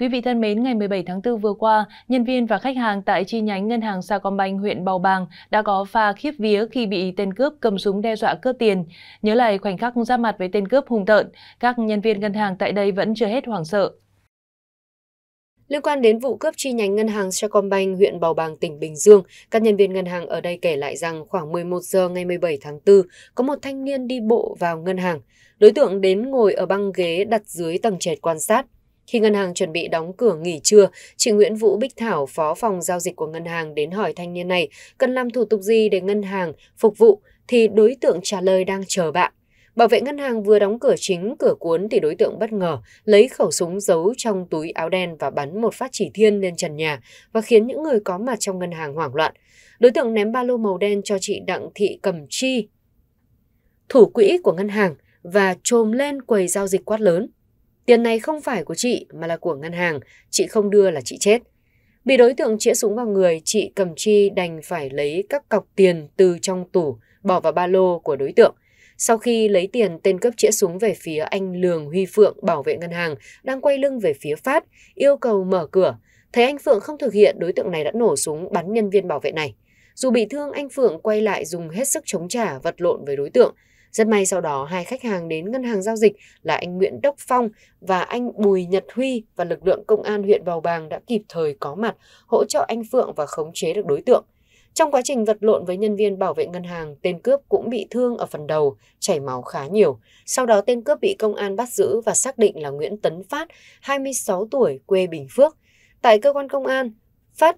Quý vị thân mến, ngày 17 tháng 4 vừa qua, nhân viên và khách hàng tại chi nhánh ngân hàng Sacombank huyện Bào Bàng đã có pha khiếp vía khi bị tên cướp cầm súng đe dọa cướp tiền. Nhớ lại khoảnh khắc ra mặt với tên cướp hung tợn, các nhân viên ngân hàng tại đây vẫn chưa hết hoảng sợ. Liên quan đến vụ cướp chi nhánh ngân hàng Sacombank huyện Bào Bàng, tỉnh Bình Dương, các nhân viên ngân hàng ở đây kể lại rằng khoảng 11 giờ ngày 17 tháng 4, có một thanh niên đi bộ vào ngân hàng. Đối tượng đến ngồi ở băng ghế đặt dưới tầng trệt quan sát. Khi ngân hàng chuẩn bị đóng cửa nghỉ trưa, chị Nguyễn Vũ Bích Thảo, phó phòng giao dịch của ngân hàng đến hỏi thanh niên này cần làm thủ tục gì để ngân hàng phục vụ thì đối tượng trả lời đang chờ bạn. Bảo vệ ngân hàng vừa đóng cửa chính cửa cuốn thì đối tượng bất ngờ lấy khẩu súng giấu trong túi áo đen và bắn một phát chỉ thiên lên trần nhà và khiến những người có mặt trong ngân hàng hoảng loạn. Đối tượng ném ba lô màu đen cho chị Đặng Thị Cầm Chi, thủ quỹ của ngân hàng và trồm lên quầy giao dịch quát lớn. Tiền này không phải của chị mà là của ngân hàng, chị không đưa là chị chết. Bị đối tượng chĩa súng vào người, chị cầm chi đành phải lấy các cọc tiền từ trong tủ bỏ vào ba lô của đối tượng. Sau khi lấy tiền, tên cướp chĩa súng về phía anh Lường Huy Phượng bảo vệ ngân hàng đang quay lưng về phía Phát, yêu cầu mở cửa. Thấy anh Phượng không thực hiện, đối tượng này đã nổ súng bắn nhân viên bảo vệ này. Dù bị thương, anh Phượng quay lại dùng hết sức chống trả vật lộn với đối tượng. Rất may sau đó hai khách hàng đến ngân hàng giao dịch là anh Nguyễn Đốc Phong và anh Bùi Nhật Huy và lực lượng công an huyện Bào Bàng đã kịp thời có mặt hỗ trợ anh Phượng và khống chế được đối tượng. Trong quá trình vật lộn với nhân viên bảo vệ ngân hàng, tên cướp cũng bị thương ở phần đầu, chảy máu khá nhiều. Sau đó tên cướp bị công an bắt giữ và xác định là Nguyễn Tấn Phát, 26 tuổi, quê Bình Phước. Tại cơ quan công an, Phát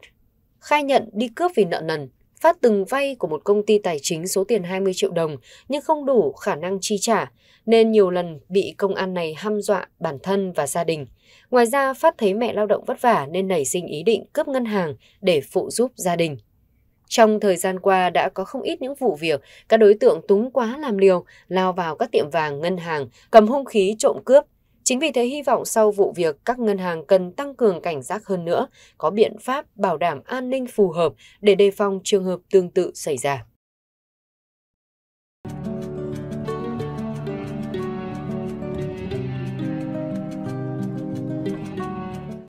khai nhận đi cướp vì nợ nần, Phát từng vay của một công ty tài chính số tiền 20 triệu đồng nhưng không đủ khả năng chi trả, nên nhiều lần bị công an này hăm dọa bản thân và gia đình. Ngoài ra, Phát thấy mẹ lao động vất vả nên nảy sinh ý định cướp ngân hàng để phụ giúp gia đình. Trong thời gian qua đã có không ít những vụ việc các đối tượng túng quá làm liều lao vào các tiệm vàng, ngân hàng, cầm hung khí trộm cướp, Chính vì thế hy vọng sau vụ việc các ngân hàng cần tăng cường cảnh giác hơn nữa, có biện pháp bảo đảm an ninh phù hợp để đề phòng trường hợp tương tự xảy ra.